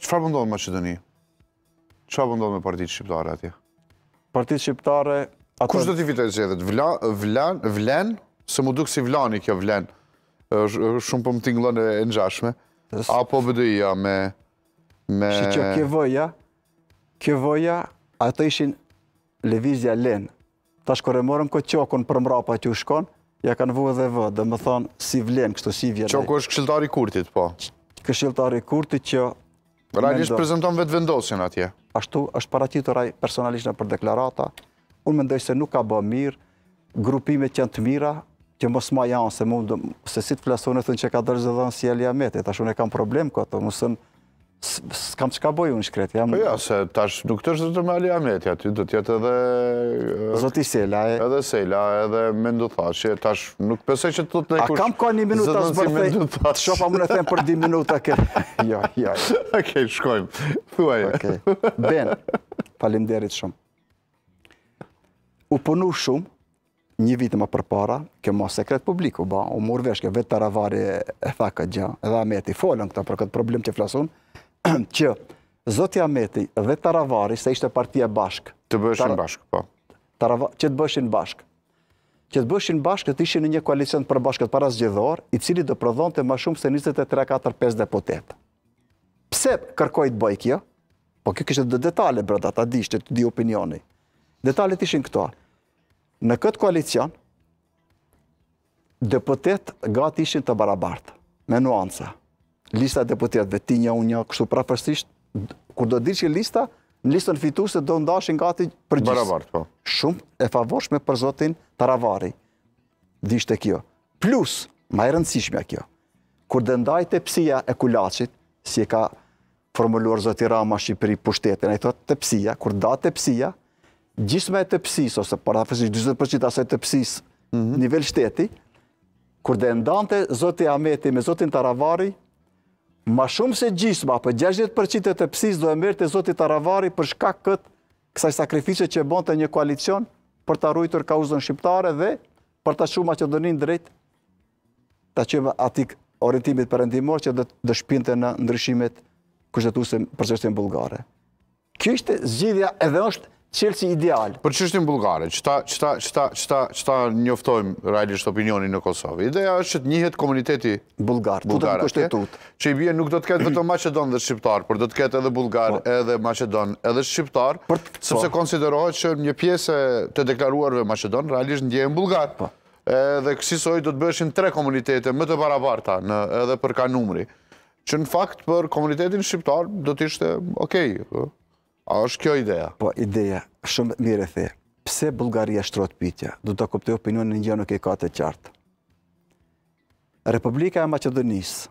Qëfar pëndodhë po Macedoni? Qëfar pëndodhë po me partitë shqiptare atje? Partitë shqiptare... Kush do t'i fitoj të zxedhet? Vlen? Se mu duk si vlani kjo vlen. Shumë për po më t'inglon e nxashme. Apo bëdëja me... Shë që kjo voja... Kjo voja... Ato ishin levizja len. Ta shkore morëm këtë qokon për mrapa që u shkon, ja kanë vu edhe vë, dhe më thonë si vlen, kështu si vjene. Qoko është këshiltari kurtit, po? Këshiltari kurtit që Realisht prezenton vetë vendosin atje. Ashtu është paratitur ajë personalisht në për deklarata. Unë mendoj se nuk ka bë mirë, grupimet që janë të mira, që mos ma janë, se si të flasonë e thënë që ka dërzë dhe dhe në sjelja metit. Ashtu në e kam problem këto, musën s'kam çka bojë unë shkret, jam. Po ja, se tash nuk të është me Ali Ahmeti aty, do të jetë edhe Zoti Sela. E... Edhe Sela, edhe Mendu Thashi, tash nuk besoj që thotë të kush. A kam ka 1 minutë as bërtë. Të shofa më në them për 2 minuta kë. Jo, jo. Okej, okay, shkojmë. Thuaj. Okej. Okay. Ben. Faleminderit shumë. U punu shumë një vit më përpara, kjo mos sekret publiku, ba, u mor vesh që vetë ravari e tha gjë, edhe Ahmeti folën këta për këtë problem që flasun. që Zotja Meti dhe Taravari, se ishte partia bashkë. Të bëshin bashkë, po. Që të bëshin bashkë. Që të bëshin bashkë, të ishin një koalicion për bashkët para zgjedhor, i cili dhe prodhon të ma shumë se 23, 4, 5 deputet. Pse kërkoj të bëj kjo? Po kjo kështë dhe detale, brëda, ta dishtë, të di opinioni. Detalet ishin këto. Në këtë koalicion, deputet gati ishin të barabartë, me nuanca. Në lista deputetve, ti një unë një, kështu prapërstisht, kur do dirë që lista, në listën fitu se do ndashin gati për gjithë. Baravart, po. Shumë e favoshme për zotin Taravari, dishte kjo. Plus, ma e rëndësishme kjo, kur dhe të psia e kulacit, si e ka formuluar zoti Rama Shqipëri pushtetin, e i thotë të psia, kur da të psia, gjithme e të psis, ose për afërstisht 20% asaj të psis mhm. nivel shteti, kur dhe ndante zoti Ameti me zotin Taravari, ma shumë se gjisma apo 60% e të psis do e mërë të zotit Aravari për shka këtë kësaj sakrifice që e bonte një koalicion për të arrujtër kauzën shqiptare dhe për të shumë që dënin drejt të qëmë atik orientimit përëndimor që dë shpinte në ndryshimet kështetuse për qështetin bulgare. Kjo ishte zgjidhja edhe është Chelsea ideal. Për çështën është çta çta çta çta çta njoftojmë realisht opinionin në Kosovë. Ideja është që të njëhet komuniteti bullgar, Që i bje nuk do të ketë vetëm Macedon dhe shqiptar, por do të ketë edhe bullgar, po. edhe maqedon, edhe shqiptar, sepse po. konsiderohet që një pjesë të deklaruarve maqedon realisht ndjehen bullgar. Po. Edhe kësaj do të bëheshin tre komunitete më të barabarta në edhe për ka numri. Që në fakt për komunitetin shqiptar do të ishte okay. A është kjo ideja? Po, ideja, shumë mire the. Pse Bulgaria shtrot pitja? Du të kuptoj opinion në një nuk e ka të qartë. Republika e Macedonisë,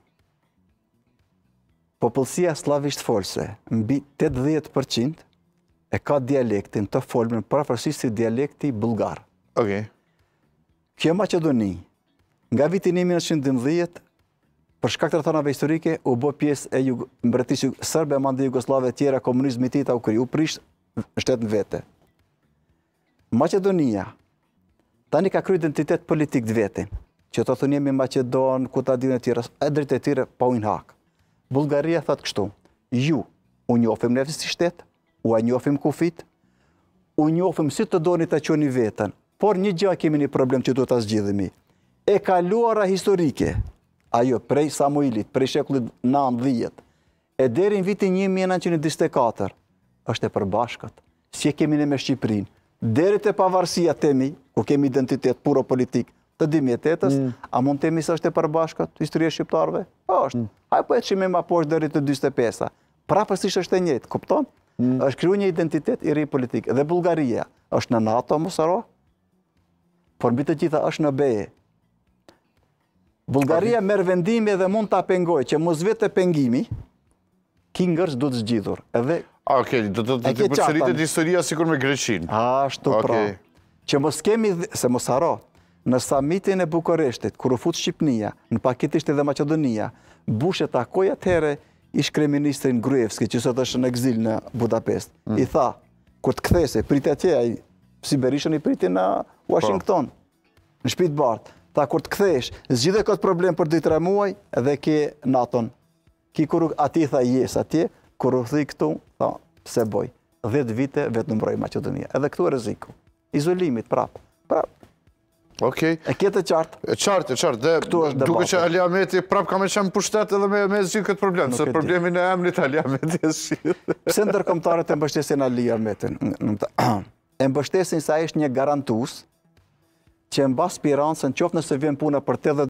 popullësia slavisht folse, mbi 80% e ka dialektin të folmën prafërsisht si dialekti bulgar. Okay. Kjo Macedoni, nga vitin 1910, për shkak të rëthanave historike, u bë pjesë e mbretisë sërbe, mandi Jugoslave, tjera, komunizmi tita u kryu, u prisht në shtetën vete. Macedonia, tani ka kryu identitet politik të vete, që të thunë me Macedon, ku ta dinë e tjera, e drejtë e tjera, pa ujnë hak. Bulgaria thëtë kështu, ju, u njofim nefës të shtetë, u a njofim kufit, u njofim si të një të qoni vetën, por një gjë kemi një problem që duhet të zgjidhemi. E kaluara historike, ajo prej Samuilit, prej shekullit dhijet, e derin vitin 1924, është e përbashkët, si e kemi në me Shqiprin, derit e pavarësia temi, ku kemi identitet puro politik të dimjetetës, mm. a mund temi së është e përbashkët, historie shqiptarve? O, po, është, hajpo mm. e qime ma është derit të 25-a, prapësisht është e njëtë, kupton? Mm. është kryu një identitet i ri politikë, dhe Bulgaria, është në NATO, mësaro? Por mbi të gjitha është në BE, Bulgaria merë vendimi edhe mund të apengoj, që mos vetë e pengimi, kingërës të zgjidhur. Oke, do të të përsëritet historia sikur me Greqinë. A, shtu pra. Që mos kemi, se mos haro, në samitin e Bukoreshtit, kërë u futë Shqipnia, në paketisht e dhe Macedonia, bushet a koja ish herë ishkëre Gruevski, që sot është në exil në Budapest. Mm. I tha, kërë të kthese, pritë atje, si berishën i pritë në po. Washington, në shpitë bartë ta kur të kthesh, zgjidhe këtë problem për 2-3 muaj dhe ke natën. Ki kur aty tha yes atje, kur u këtu, tha pse boj. 10 vite vetëm mbroj Maqedonia. Edhe këtu rreziku. Izolimit prap. Prap. Okej. E ke qartë? E qartë, e qartë. Dhe duke që Aliameti prap ka me qëmë pushtet edhe me me zgjidh këtë problem, se problemi në Ali Aliameti është shit. pse ndërkombëtarët e mbështesin Aliametin? e mbështesin se ai është një garantues, që e mba spiransën qofë nëse vjen puna për të dhe